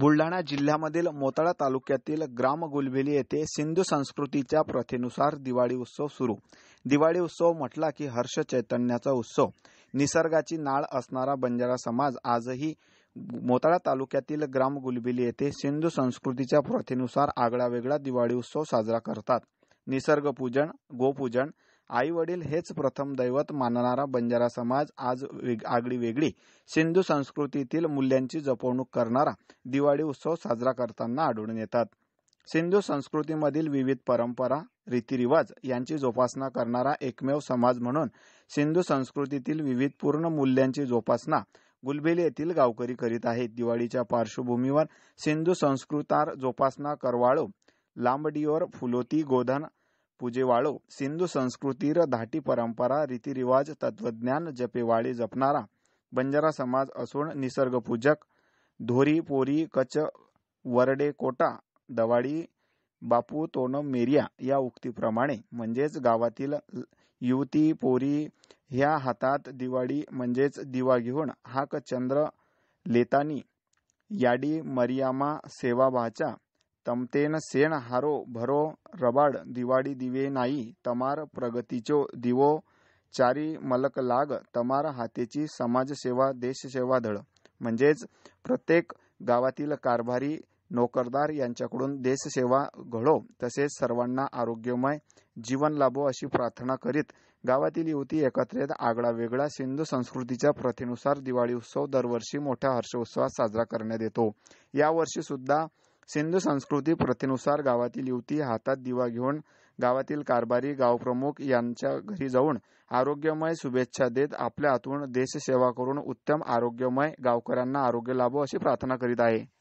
बुलढाणा जिल्ह्यामधील मोताळा तालुक्यातील ग्राम गुलबेली येथे सिंधू संस्कृतीच्या प्रथेनुसार दिवाळी उत्सव सुरू दिवाळी उत्सव म्हटला की हर्ष चैतन्याचा उत्सव निसर्गाची नाळ असणारा बंजारा समाज आजही मोताळा तालुक्यातील ग्राम गुलबेली येथे सिंधू संस्कृतीच्या प्रथेनुसार आगळावेगळा दिवाळी उत्सव साजरा करतात निसर्गपूजन गोपूजन आई वडील हेच प्रथम दैवत मानणारा बंजारा समाज आज आगळी वेगळी सिंधू संस्कृतीतील मूल्यांची जपवणूक करणारा दिवाळी उत्सव साजरा करताना आढळून येतात सिंधू संस्कृतीमधील विविध परंपरा रीतिरिवाज यांची जोपासना करणारा एकमेव समाज म्हणून सिंधू संस्कृतीतील विविधपूर्ण मूल्यांची जोपासना गुलबेली येथील गावकरी करीत आहेत दिवाळीच्या पार्श्वभूमीवर सिंधू संस्कृतार जोपासना करवाळो लांबडीवर फुलोती गोधन पूजेवाळो सिंधू संस्कृतीर धाटी परंपरा रीतिरिवाज तत्वज्ञान जपेवाळी जपणारा बंजारा समाज असून निसर्गपूजक धोरी पोरी कच वरडे कोटा दवाडी बापू तोन मेरिया या उक्तीप्रमाणे म्हणजेच गावातील युवती पोरी ह्या हातात दिवाळी म्हणजेच दिवा घेऊन हाक चंद्र लेतानी याडी मरियामा सेवाबाचा तमतेन सेण हारो भरो रबाड दिवाळी दिवे नाही तमार प्रगतीचो दिवो चारी मलक लाग तमार हातेची समाजसेवा देशसेवा धड म्हणजेच प्रत्येक गावातील कारभारी नोकरदार यांच्याकडून देशसेवा घडो तसेच सर्वांना आरोग्यमय जीवन लाभो अशी प्रार्थना करीत गावातील युवती एकत्रित आगळा वेगळा सिंधू संस्कृतीच्या प्रथेनुसार दिवाळी उत्सव दरवर्षी मोठ्या हर्षोत्सवात साजरा करण्यात येतो यावर्षी सुद्धा सिंधू संस्कृती प्रथेनुसार गावातील युवती हातात दिवा घेऊन गावातील कारभारी गावप्रमुख यांच्या घरी जाऊन आरोग्यमय शुभेच्छा देत आपल्या हातून देशसेवा करून उत्तम आरोग्यमय गावकऱ्यांना आरोग्य लाभो अशी प्रार्थना करीत आहे